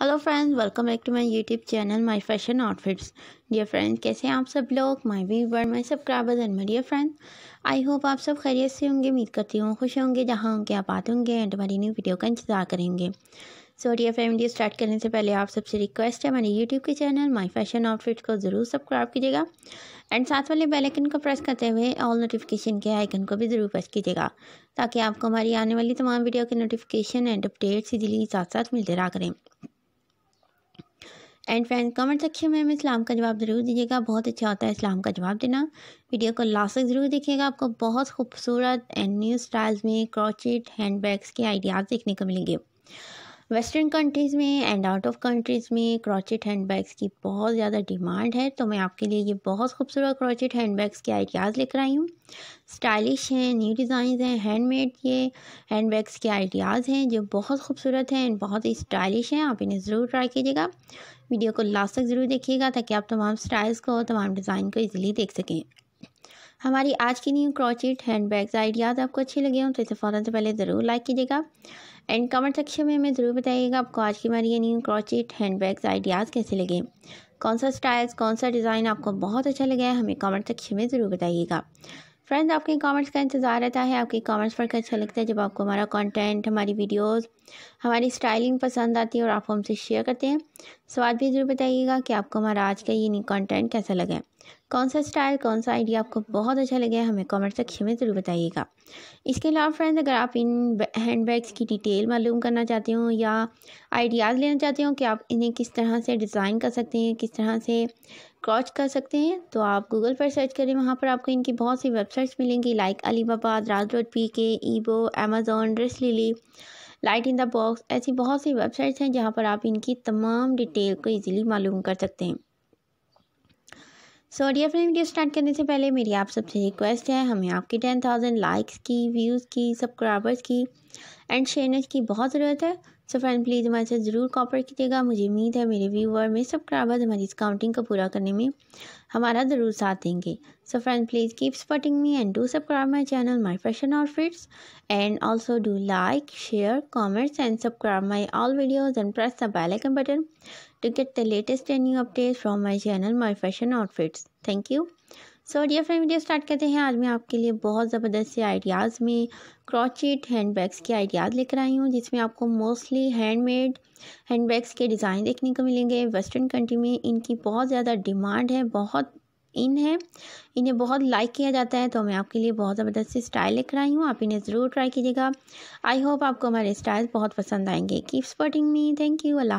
hello friends welcome back to my YouTube channel my fashion outfits dear friend कैसे हैं आप सब लोग my viewer my subscribers and my dear friend I hope आप सब खैरियत से होंगे उम्मीद करती हूँ खुश होंगे जहाँ होंगे आप आते होंगे एंड हमारी न्यू वीडियो का इंतजार करेंगे so dear friend video start करने से पहले आप सबसे रिक्वेस्ट है हमारे यूट्यूब के चैनल माई फैशन आउटफिट्स को ज़रूर सब्सक्राइब कीजिएगा एंड साथ वाले बेलाइकन को प्रेस करते हुए ऑल नोटिफिकेशन के आइकन को भी ज़रूर प्रेस कीजिएगा ताकि आपको हमारी आने वाली तमाम वीडियो के नोटिफिकेशन एंड अपडेट्स इजीली साथ साथ मिलते रहा करें एंड फ्रेंड कमेंट सेक्शन में हमें इस्लाम का जवाब ज़रूर दीजिएगा बहुत अच्छा होता है इस्लाम का जवाब देना वीडियो को लास्ट तक ज़रूर देखिएगा आपको बहुत खूबसूरत एंड न्यू स्टाइल्स में क्रॉचेट हैंड बैग्स के आइडियाज़ देखने को मिलेंगे वेस्टर्न कंट्रीज़ में एंड आउट ऑफ कंट्रीज़ में क्रॉचेट हैंड बैग्स की बहुत ज़्यादा डिमांड है तो मैं आपके लिए ये बहुत खूबसूरत क्रॉचेट हैंड बैग्स के आइडियाज़ लेकर आई हूँ स्टाइलिश हैं न्यू डिज़ाइन हैं हैंडमेड ये हैंड बैग्स के आइडियाज़ हैं जो बहुत खूबसूरत हैं एंड बहुत ही स्टाइलिश हैं आप इन्हें ज़रूर ट्राई कीजिएगा वीडियो को लास्ट तक ज़रूर देखिएगा ताकि आप तमाम स्टाइल्स को तमाम डिज़ाइन को ईजिली देख सकें हमारी आज की new crochet hand bags ideas आपको अच्छे लगे हों तो इसे फ़ौरन से पहले ज़रूर लाइक कीजिएगा एंड कमेंट सेक्शन में हमें ज़रूर बताइएगा आपको आज की हमारी ये न्यू हैंड बैग्स आइडियाज़ कैसे लगे कौन सा स्टाइल्स कौन सा डिज़ाइन आपको बहुत अच्छा लगा है हमें कमेंट सेक्शन में ज़रूर बताइएगा फ्रेंड्स आपके कमेंट्स का इंतज़ार रहता है आपके कमेंट्स पढ़कर अच्छा लगता है जब आपको हमारा कंटेंट हमारी वीडियोस हमारी स्टाइलिंग पसंद आती है और आप हमसे शेयर करते हैं स्वाद भी ज़रूर बताइएगा कि आपको हमारा आज का ये न्यू कंटेंट कैसा लगा कौन सा स्टाइल कौन सा आइडिया आपको बहुत अच्छा लगे हमें कमेंट सेक्शन में ज़रूर बताइएगा इसके अलावा फ्रेंड्स अगर आप इन हैंड बैग्स की डिटेल मालूम करना चाहते हो या आइडियाज़ लेना चाहते हो कि आप इन्हें किस तरह से डिज़ाइन कर सकते हैं किस तरह से क्रॉच कर सकते हैं तो आप गूगल पर सर्च करें वहाँ पर आपको इनकी बहुत सी वेबसाइट्स मिलेंगी लाइक अली बाबा राज dot P K eBay Amazon DressLily light in the box ऐसी बहुत सी वेबसाइट्स हैं जहाँ पर आप इनकी तमाम डिटेल को ईजिली मालूम कर सकते हैं so dear friend video start करने से पहले मेरी आप सबसे रिक्वेस्ट है हमें आपकी टेन थाउजेंड लाइक्स की व्यूज़ की सब्सक्राइबर्स की एंड शेयरनेस की बहुत ज़रूरत है सो फ्रेंड प्लीज़ हमारे साथ ज़रूर कॉपर कीजिएगा मुझे उम्मीद है मेरे व्यूवर सब सब्सक्राइबर हमारी इस काउंटिंग को पूरा करने में हमारा ज़रूर साथ देंगे so friend please keep supporting me and do subscribe my channel my fashion outfits and also do like share comments and subscribe my all videos and press the bell icon button to get the latest and new updates from my channel my fashion outfits thank you so dear friend video start करते हैं आज मैं आपके लिए बहुत ज़बरदस्त से ideas में क्रॉचेट हैंडबैग्स के आइडियाज़ लेकर आई हूँ जिसमें आपको मोस्टली हैंडमेड हैंडबैग्स के डिज़ाइन देखने को मिलेंगे वेस्टर्न कंट्री में इनकी बहुत ज़्यादा डिमांड है बहुत इन है इन्हें बहुत लाइक किया जाता है तो मैं आपके लिए बहुत ज़बरदस्त से स्टाइल लेकर आई हूँ आप इन्हें ज़रूर ट्राई कीजिएगा आई होप आपको हमारे स्टाइल बहुत पसंद आएंगे keep spotting me thank you Allah